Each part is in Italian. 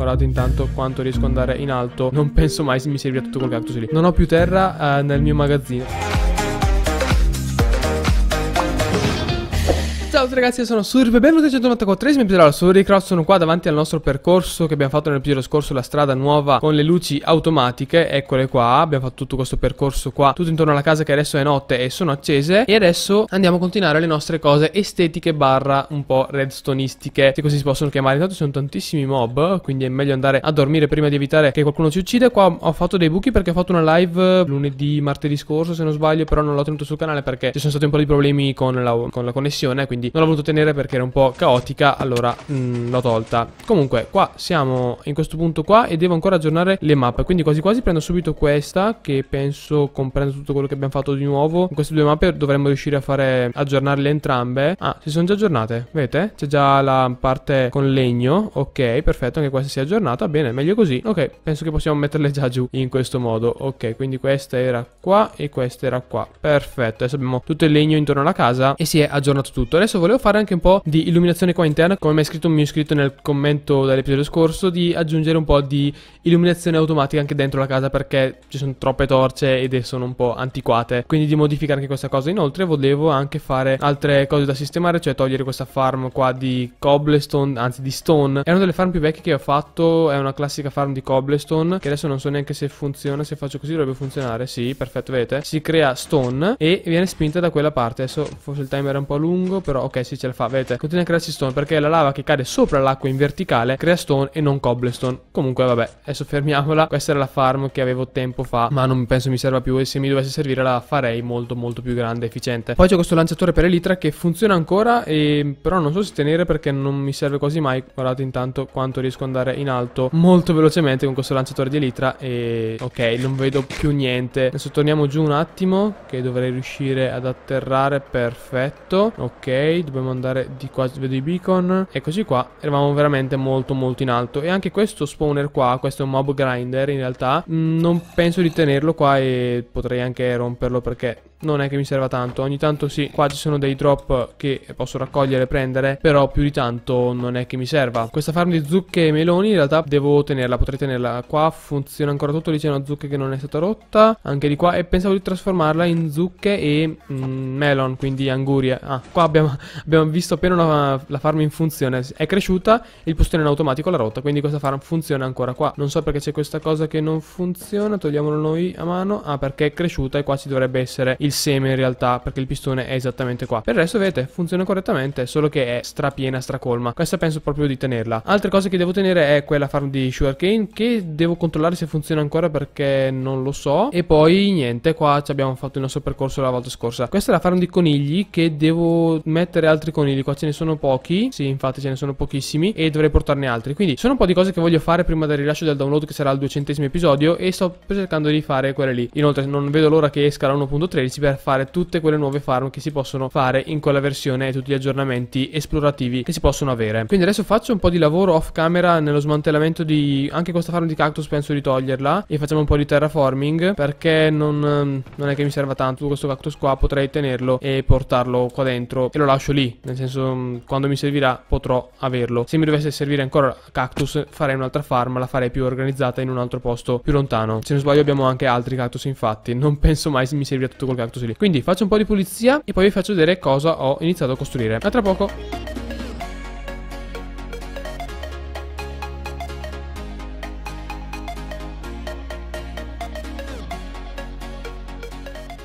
guardate intanto quanto riesco ad andare in alto. Non penso mai se mi servirà tutto quel cactus lì. Non ho più terra eh, nel mio magazzino. Salve ragazzi, io sono Surip e benvenuti al 194esimo episodio su Ricross. Sono qua davanti al nostro percorso che abbiamo fatto nel nell'episodio scorso, la strada nuova con le luci automatiche. Eccole qua, abbiamo fatto tutto questo percorso qua, tutto intorno alla casa che adesso è notte e sono accese. E adesso andiamo a continuare le nostre cose estetiche barra un po' redstonistiche, se così si possono chiamare. Intanto ci sono tantissimi mob, quindi è meglio andare a dormire prima di evitare che qualcuno ci uccida. Qua ho fatto dei buchi perché ho fatto una live lunedì, martedì scorso se non sbaglio, però non l'ho tenuto sul canale perché ci sono stati un po' di problemi con la, con la connessione, quindi non non l'ho voluto tenere perché era un po' caotica, allora mm, l'ho tolta. Comunque, qua siamo in questo punto qua e devo ancora aggiornare le mappe. Quindi quasi quasi prendo subito questa, che penso comprenda tutto quello che abbiamo fatto di nuovo. In queste due mappe dovremmo riuscire a fare aggiornarle entrambe. Ah, si sono già aggiornate, vedete? C'è già la parte con legno. Ok, perfetto, anche questa si è aggiornata. Bene, meglio così. Ok, penso che possiamo metterle già giù in questo modo. Ok, quindi questa era qua e questa era qua. Perfetto, adesso abbiamo tutto il legno intorno alla casa e si è aggiornato tutto. Adesso volevo volevo fare anche un po' di illuminazione qua interna, come mi ha scritto un mio iscritto nel commento dell'episodio scorso, di aggiungere un po' di illuminazione automatica anche dentro la casa perché ci sono troppe torce ed sono un po' antiquate, quindi di modificare anche questa cosa. Inoltre volevo anche fare altre cose da sistemare, cioè togliere questa farm qua di cobblestone, anzi di stone. È una delle farm più vecchie che ho fatto, è una classica farm di cobblestone, che adesso non so neanche se funziona, se faccio così dovrebbe funzionare, sì, perfetto, vedete? Si crea stone e viene spinta da quella parte, adesso forse il timer è un po' lungo, però ok, ok sì ce la fa vedete Continua a crearsi stone perché la lava che cade sopra l'acqua in verticale crea stone e non cobblestone Comunque vabbè adesso eh, fermiamola Questa era la farm che avevo tempo fa ma non penso mi serva più e se mi dovesse servire la farei molto molto più grande e efficiente Poi c'è questo lanciatore per elitra che funziona ancora e però non so se tenere perché non mi serve quasi mai Guardate intanto quanto riesco ad andare in alto molto velocemente con questo lanciatore di elitra e ok non vedo più niente Adesso torniamo giù un attimo che dovrei riuscire ad atterrare perfetto Ok dobbiamo andare di qua, vedo i beacon. Eccoci qua, eravamo veramente molto molto in alto. E anche questo spawner qua, questo è un mob grinder in realtà, mm, non penso di tenerlo qua e potrei anche romperlo perché non è che mi serva tanto Ogni tanto sì, qua ci sono dei drop che posso raccogliere e prendere Però più di tanto non è che mi serva Questa farm di zucche e meloni in realtà devo tenerla, potrei tenerla Qua funziona ancora tutto, lì c'è una zucca che non è stata rotta Anche di qua e pensavo di trasformarla in zucche e mm, melon, quindi angurie Ah, qua abbiamo, abbiamo visto appena una, la farm in funzione È cresciuta, il postino in automatico l'ha rotta Quindi questa farm funziona ancora qua Non so perché c'è questa cosa che non funziona Togliamolo noi a mano Ah, perché è cresciuta e qua ci dovrebbe essere il il seme in realtà perché il pistone è esattamente qua per il resto vedete funziona correttamente solo che è strapiena stracolma questa penso proprio di tenerla altre cose che devo tenere è quella farm di sugarcane che devo controllare se funziona ancora perché non lo so e poi niente qua ci abbiamo fatto il nostro percorso la volta scorsa questa è la farm di conigli che devo mettere altri conigli qua ce ne sono pochi sì infatti ce ne sono pochissimi e dovrei portarne altri quindi sono un po' di cose che voglio fare prima del rilascio del download che sarà il duecentesimo episodio e sto cercando di fare quelle lì inoltre non vedo l'ora che esca la 1.13 per fare tutte quelle nuove farm che si possono fare in quella versione e tutti gli aggiornamenti esplorativi che si possono avere. Quindi adesso faccio un po' di lavoro off camera nello smantellamento di anche questa farm di cactus penso di toglierla e facciamo un po' di terraforming perché non, non è che mi serva tanto questo cactus qua potrei tenerlo e portarlo qua dentro e lo lascio lì nel senso mm, quando mi servirà potrò averlo. Se mi dovesse servire ancora cactus farei un'altra farm la farei più organizzata in un altro posto più lontano. Se non sbaglio abbiamo anche altri cactus infatti non penso mai mi servirà tutto quel cactus cactus Quindi faccio un po' di pulizia e poi vi faccio vedere cosa ho iniziato a costruire A tra poco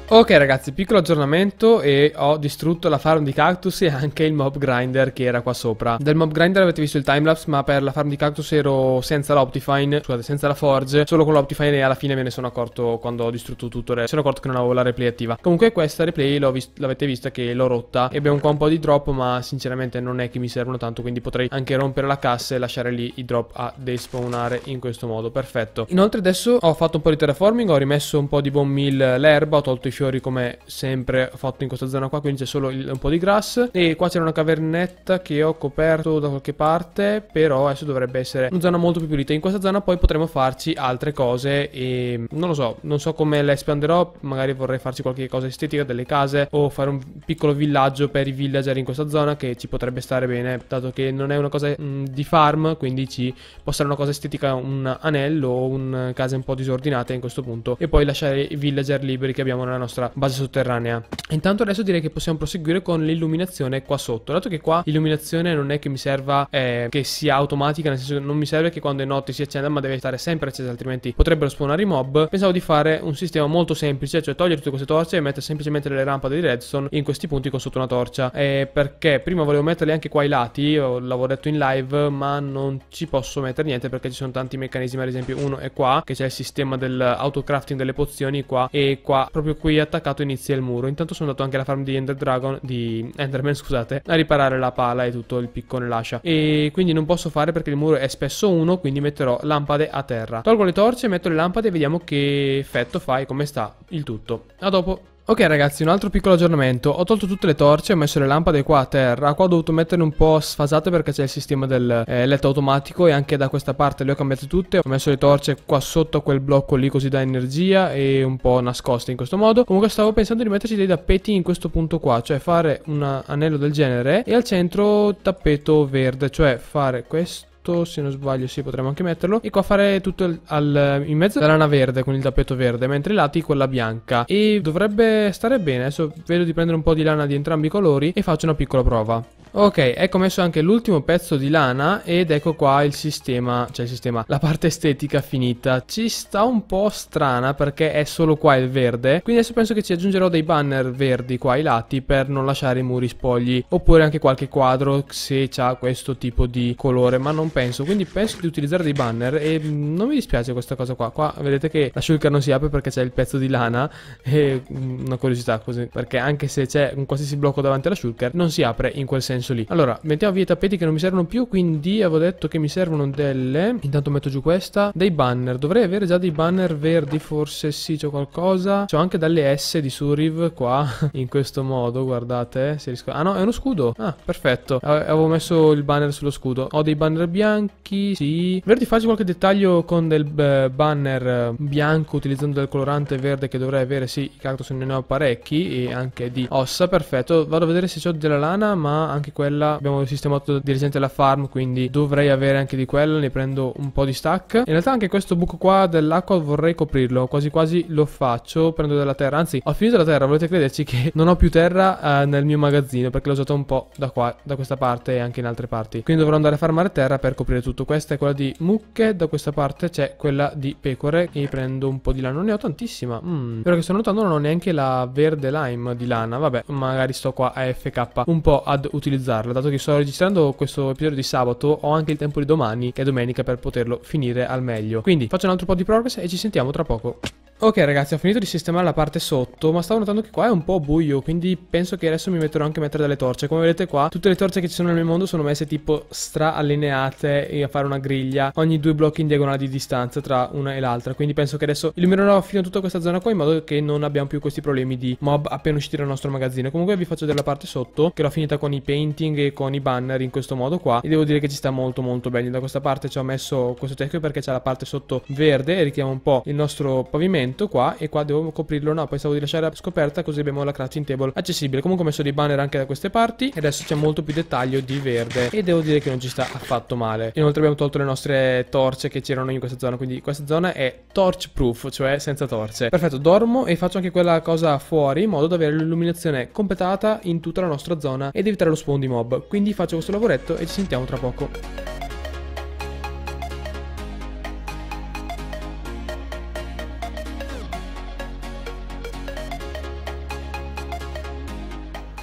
Ok ragazzi, piccolo aggiornamento e ho distrutto la farm di cactus e anche il mob grinder che era qua sopra. Del mob grinder avete visto il timelapse, ma per la farm di cactus ero senza l'optifine, scusate, senza la forge, solo con l'optifine e alla fine me ne sono accorto quando ho distrutto tutto, mi sono accorto che non avevo la replay attiva. Comunque questa replay l'avete vista che l'ho rotta, e abbiamo qua un po' di drop, ma sinceramente non è che mi servono tanto, quindi potrei anche rompere la cassa e lasciare lì i drop a despawnare in questo modo, perfetto. Inoltre adesso ho fatto un po' di terraforming, ho rimesso un po' di bone meal l'erba, ho tolto i fiori come sempre fatto in questa zona qua, quindi c'è solo il, un po' di grass. E qua c'è una cavernetta che ho coperto da qualche parte, però adesso dovrebbe essere una zona molto più pulita. In questa zona poi potremo farci altre cose e non lo so, non so come la espanderò, magari vorrei farci qualche cosa estetica, delle case o fare un piccolo villaggio per i villager in questa zona che ci potrebbe stare bene, dato che non è una cosa mh, mm, di farm, quindi ci può essere una cosa estetica, un anello o un, case un po' disordinate in questo punto e poi lasciare i villager liberi che abbiamo nella nostra nostra base sotterranea. Intanto adesso direi che possiamo proseguire con l'illuminazione qua sotto, dato che qua l'illuminazione non è che mi serva eh, che sia automatica, nel senso che non mi serve che quando è notte si accenda ma deve stare sempre accesa altrimenti potrebbero spawnare i mob, pensavo di fare un sistema molto semplice, cioè togliere tutte queste torce e mettere semplicemente le lampade di redstone in questi punti con sotto una torcia, eh, perché prima volevo metterle anche qua ai lati, l'avevo detto in live ma non ci posso mettere niente perché ci sono tanti meccanismi, ad esempio uno è qua che c'è il sistema dell'autocrafting delle pozioni qua e qua proprio qui poi attaccato inizia il muro. Intanto sono andato anche alla farm di Ender Dragon, di Enderman scusate, a riparare la pala e tutto il piccone l'ascia. E quindi non posso fare perché il muro è spesso uno, quindi metterò lampade a terra. Tolgo le torce, metto le lampade e vediamo che effetto fa e come sta il tutto. A dopo. Ok ragazzi, un altro piccolo aggiornamento. Ho tolto tutte le torce, ho messo le lampade qua a terra. Qua ho dovuto metterle un po' sfasate perché c'è il sistema del eh, letto automatico e anche da questa parte le ho cambiate tutte. Ho messo le torce qua sotto a quel blocco lì così da energia e un po' nascoste in questo modo. Comunque stavo pensando di metterci dei tappeti in questo punto qua, cioè fare un anello del genere e al centro tappeto verde, cioè fare questo sotto, se non sbaglio sì potremmo anche metterlo E qua fare tutto al, al, in mezzo alla lana verde con il tappeto verde Mentre i lati quella bianca E dovrebbe stare bene, adesso vedo di prendere un po' di lana di entrambi i colori E faccio una piccola prova Ok, ecco messo anche l'ultimo pezzo di lana ed ecco qua il sistema, cioè il sistema, la parte estetica finita. Ci sta un po' strana perché è solo qua il verde, quindi adesso penso che ci aggiungerò dei banner verdi qua ai lati per non lasciare i muri spogli, oppure anche qualche quadro se ha questo tipo di colore, ma non penso, quindi penso di utilizzare dei banner e mm, non mi dispiace questa cosa qua. Qua vedete che la shulker non si apre perché c'è il pezzo di lana e mm, una curiosità così, perché anche se c'è un qualsiasi blocco davanti alla shulker non si apre in quel senso senso lì Allora, mettiamo via i tappeti che non mi servono più Quindi avevo detto che mi servono delle Intanto metto giù questa Dei banner Dovrei avere già dei banner verdi forse Sì, c'è qualcosa C'ho anche delle S di Suriv qua In questo modo, guardate eh, se riesco... Ah no, è uno scudo Ah, perfetto Avevo messo il banner sullo scudo Ho dei banner bianchi Sì Verdi faccio qualche dettaglio con del eh, banner eh, bianco Utilizzando del colorante verde che dovrei avere Sì, i cactus ne ho parecchi E anche di ossa, perfetto Vado a vedere se ho della lana Ma anche quella abbiamo sistemato di recente la farm quindi dovrei avere anche di quella ne prendo un po' di stack in realtà anche questo buco qua dell'acqua vorrei coprirlo quasi quasi lo faccio prendo della terra anzi ho finito la terra volete crederci che non ho più terra eh, nel mio magazzino perché l'ho usata un po' da qua da questa parte e anche in altre parti quindi dovrò andare a farmare terra per coprire tutto questa è quella di mucche da questa parte c'è quella di pecore e prendo un po' di lana non ne ho tantissima mm. però che sto notando non ho neanche la verde lime di lana vabbè magari sto qua a fk un po' ad utilizzare realizzarla, dato che sto registrando questo episodio di sabato, ho anche il tempo di domani, che è domenica, per poterlo finire al meglio. Quindi faccio un altro po' di progress e ci sentiamo tra poco. Ok ragazzi ho finito di sistemare la parte sotto ma stavo notando che qua è un po' buio quindi penso che adesso mi metterò anche a mettere delle torce Come vedete qua tutte le torce che ci sono nel mio mondo sono messe tipo stra allineate e a fare una griglia Ogni due blocchi in diagonale di distanza tra una e l'altra quindi penso che adesso illuminerò fino a tutta questa zona qua in modo che non abbiamo più questi problemi di mob appena usciti dal nostro magazzino Comunque vi faccio vedere la parte sotto che l'ho finita con i painting e con i banner in questo modo qua E devo dire che ci sta molto molto bene Da questa parte ci ho messo questo teschio perché c'è la parte sotto verde e richiamo un po' il nostro pavimento l'evento qua e qua devo coprirlo no pensavo di lasciare scoperta così abbiamo la crafting table accessibile comunque ho messo dei banner anche da queste parti e adesso c'è molto più dettaglio di verde e devo dire che non ci sta affatto male inoltre abbiamo tolto le nostre torce che c'erano in questa zona quindi questa zona è torch proof cioè senza torce perfetto dormo e faccio anche quella cosa fuori in modo da avere l'illuminazione completata in tutta la nostra zona ed evitare lo spawn di mob quindi faccio questo lavoretto e ci sentiamo tra poco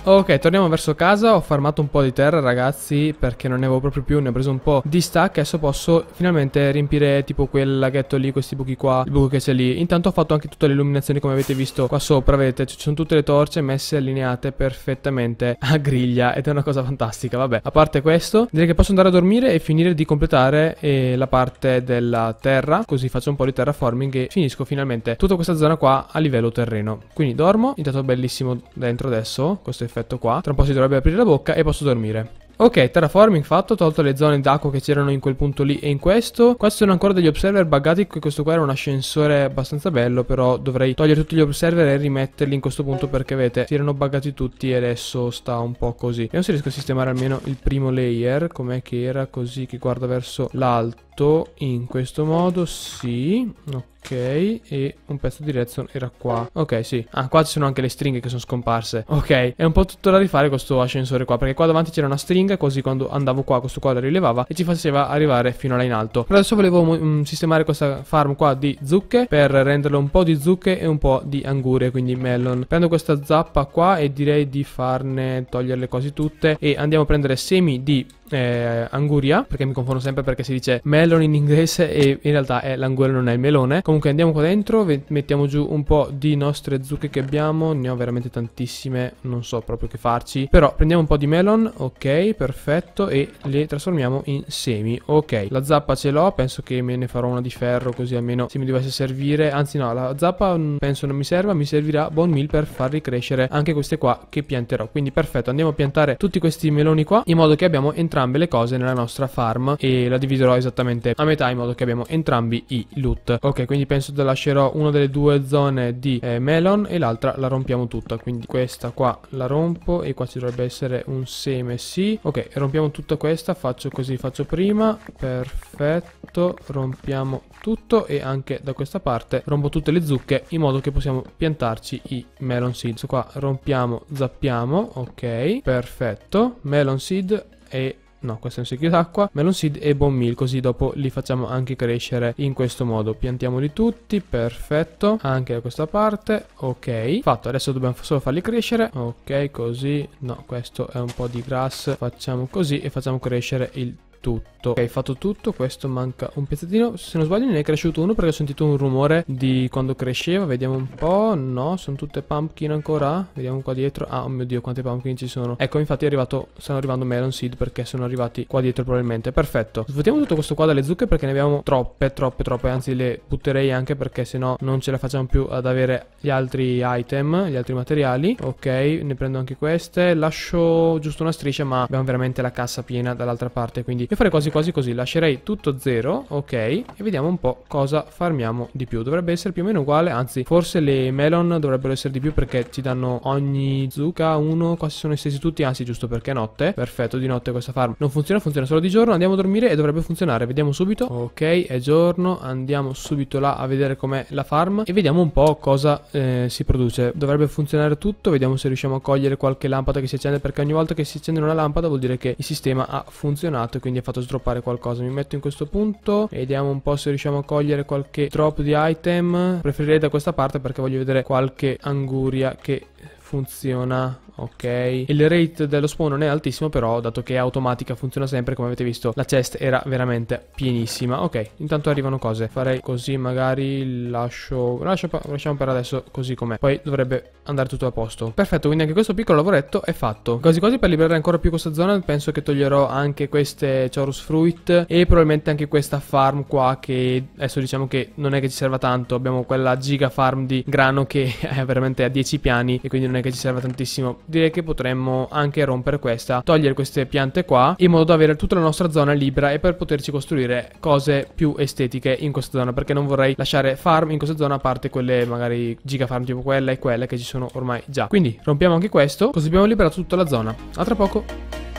Ok, torniamo verso casa, ho farmato un po' di terra ragazzi perché non ne avevo proprio più, ne ho preso un po' di stack adesso posso finalmente riempire tipo quel laghetto lì, questi buchi qua, il buco che c'è lì. Intanto ho fatto anche tutte le illuminazioni come avete visto qua sopra, vedete, ci sono tutte le torce messe allineate perfettamente a griglia ed è una cosa fantastica, vabbè. A parte questo, direi che posso andare a dormire e finire di completare eh, la parte della terra, così faccio un po' di terraforming e finisco finalmente tutta questa zona qua a livello terreno. Quindi dormo, intanto bellissimo dentro adesso, questo è perfetto qua. Tra un po' si dovrebbe aprire la bocca e posso dormire. Ok, terraforming fatto, tolto le zone d'acqua che c'erano in quel punto lì e in questo. Qua ci sono ancora degli observer buggati, questo qua era un ascensore abbastanza bello, però dovrei togliere tutti gli observer e rimetterli in questo punto perché vedete, si erano buggati tutti e adesso sta un po' così. Vediamo se riesco a sistemare almeno il primo layer, com'è che era così, che guarda verso l'alto in questo modo, sì, ok, e un pezzo di redstone era qua, ok, sì, ah, qua ci sono anche le stringhe che sono scomparse, ok, è un po' tutto da rifare questo ascensore qua, perché qua davanti c'era una stringa così quando andavo qua questo qua la rilevava e ci faceva arrivare fino là in alto adesso volevo mm, mm, sistemare questa farm qua di zucche per renderle un po' di zucche e un po' di angurie quindi melon prendo questa zappa qua e direi di farne toglierle quasi tutte e andiamo a prendere semi di eh, anguria, perché mi confondo sempre perché si dice melon in inglese e in realtà è l'anguria, non è il melone. Comunque andiamo qua dentro, mettiamo giù un po' di nostre zucche che abbiamo, ne ho veramente tantissime, non so proprio che farci. Però prendiamo un po' di melon, ok, perfetto, e le trasformiamo in semi, ok. La zappa ce l'ho, penso che me ne farò una di ferro così almeno se mi dovesse servire, anzi no, la zappa mm, penso non mi serva, mi servirà bone meal per far ricrescere anche queste qua che pianterò. Quindi perfetto, andiamo a piantare tutti questi meloni qua in modo che abbiamo entrambi entrambe le cose nella nostra farm e la dividerò esattamente a metà in modo che abbiamo entrambi i loot. Ok, quindi penso che lascerò una delle due zone di eh, melon e l'altra la rompiamo tutta. Quindi questa qua la rompo e qua ci dovrebbe essere un seme, sì. Ok, rompiamo tutta questa, faccio così, faccio prima. Perfetto, rompiamo tutto e anche da questa parte rompo tutte le zucche in modo che possiamo piantarci i melon seeds. Qua rompiamo, zappiamo, ok, perfetto. Melon seed e no questo è un secchio d'acqua melon seed e bone meal così dopo li facciamo anche crescere in questo modo piantiamoli tutti perfetto anche da questa parte ok fatto adesso dobbiamo solo farli crescere ok così no questo è un po' di grass facciamo così e facciamo crescere il tutto. Ok, fatto tutto, questo manca un pezzettino. Se non sbaglio ne è cresciuto uno perché ho sentito un rumore di quando cresceva. Vediamo un po'. No, sono tutte pumpkin ancora. Vediamo qua dietro. Ah, oh mio Dio, quante pumpkin ci sono. Ecco, infatti è arrivato, stanno arrivando melon seed perché sono arrivati qua dietro probabilmente. Perfetto. Svuotiamo tutto questo qua dalle zucche perché ne abbiamo troppe, troppe, troppe. Anzi, le butterei anche perché sennò non ce la facciamo più ad avere gli altri item, gli altri materiali. Ok, ne prendo anche queste. Lascio giusto una striscia, ma abbiamo veramente la cassa piena dall'altra parte, quindi io farei quasi quasi così, lascerei tutto zero, ok, e vediamo un po' cosa farmiamo di più. Dovrebbe essere più o meno uguale, anzi, forse le melon dovrebbero essere di più perché ci danno ogni zucca uno, quasi sono estesi tutti, anzi giusto perché è notte. Perfetto, di notte questa farm non funziona, funziona solo di giorno, andiamo a dormire e dovrebbe funzionare, vediamo subito. Ok, è giorno, andiamo subito là a vedere com'è la farm e vediamo un po' cosa eh, si produce. Dovrebbe funzionare tutto, vediamo se riusciamo a cogliere qualche lampada che si accende perché ogni volta che si accende una lampada vuol dire che il sistema ha funzionato e quindi è viene fatto sdroppare qualcosa. Mi metto in questo punto vediamo un po' se riusciamo a cogliere qualche drop di item. Preferirei da questa parte perché voglio vedere qualche anguria che funziona ok il rate dello spawn non è altissimo però dato che è automatica funziona sempre come avete visto la chest era veramente pienissima ok intanto arrivano cose farei così magari lascio Lascia, lasciamo per adesso così com'è poi dovrebbe andare tutto a posto perfetto quindi anche questo piccolo lavoretto è fatto quasi quasi per liberare ancora più questa zona penso che toglierò anche queste chorus fruit e probabilmente anche questa farm qua che adesso diciamo che non è che ci serva tanto abbiamo quella giga farm di grano che è veramente a 10 piani e quindi non è che ci serve tantissimo. Direi che potremmo anche rompere questa, togliere queste piante qua, in modo da avere tutta la nostra zona libera e per poterci costruire cose più estetiche in questa zona, perché non vorrei lasciare farm in questa zona, a parte quelle magari gigafarm tipo quella e quella che ci sono ormai già. Quindi rompiamo anche questo, così abbiamo liberato tutta la zona. A tra poco!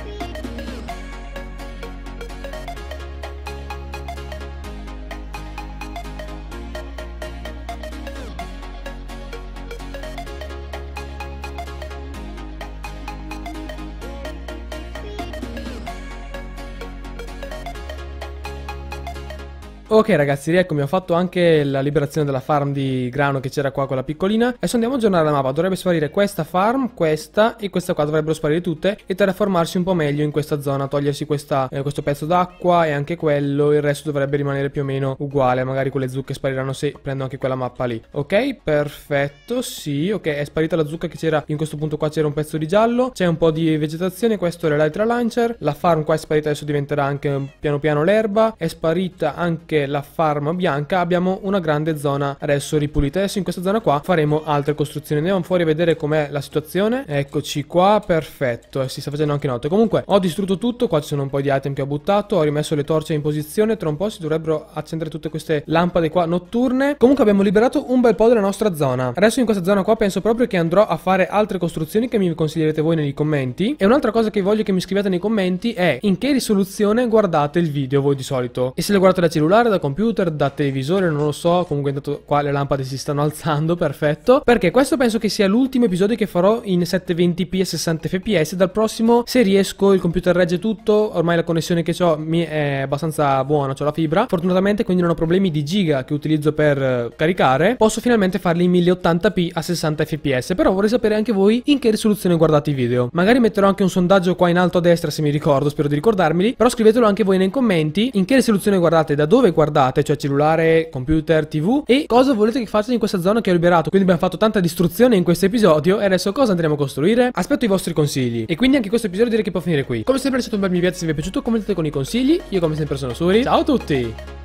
Ok ragazzi, rieccomi, ho fatto anche la liberazione della farm di grano che c'era qua con la piccolina. Adesso andiamo a aggiornare la mappa, dovrebbe sparire questa farm, questa e questa qua dovrebbero sparire tutte e terraformarsi un po' meglio in questa zona, togliersi questa, eh, questo pezzo d'acqua e anche quello, il resto dovrebbe rimanere più o meno uguale, magari quelle zucche spariranno se prendo anche quella mappa lì. Ok, perfetto, sì, ok, è sparita la zucca che c'era, in questo punto qua c'era un pezzo di giallo, c'è un po' di vegetazione, questo è l'altra lancer, la farm qua è sparita, adesso diventerà anche piano piano l'erba, è sparita anche la farma bianca abbiamo una grande zona adesso ripulita. Adesso in questa zona qua faremo altre costruzioni. Andiamo fuori a vedere com'è la situazione. Eccoci qua, perfetto. Eh, si sta facendo anche notte. Comunque ho distrutto tutto, qua ci sono un po' di item che ho buttato, ho rimesso le torce in posizione, tra un po' si dovrebbero accendere tutte queste lampade qua notturne. Comunque abbiamo liberato un bel po' della nostra zona. Adesso in questa zona qua penso proprio che andrò a fare altre costruzioni che mi consiglierete voi nei commenti. E un'altra cosa che voglio che mi scriviate nei commenti è in che risoluzione guardate il video voi di solito. E se lo guardate da cellulare, da computer, da televisore, non lo so, comunque intanto qua le lampade si stanno alzando, perfetto, perché questo penso che sia l'ultimo episodio che farò in 720p e 60 fps, dal prossimo se riesco il computer regge tutto, ormai la connessione che ho mi è abbastanza buona, ho la fibra, fortunatamente quindi non ho problemi di giga che utilizzo per eh, caricare, posso finalmente farli in 1080p a 60 fps, però vorrei sapere anche voi in che risoluzione guardate i video, magari metterò anche un sondaggio qua in alto a destra se mi ricordo, spero di ricordarmeli, però scrivetelo anche voi nei commenti in che risoluzione guardate, da dove guardate guardate, cioè cellulare, computer, tv e cosa volete che faccia in questa zona che ho liberato. Quindi abbiamo fatto tanta distruzione in questo episodio e adesso cosa andremo a costruire? Aspetto i vostri consigli e quindi anche questo episodio direi che può finire qui. Come sempre lasciate un bel mi piace se vi è piaciuto, commentate con i consigli, io come sempre sono Suri, ciao a tutti!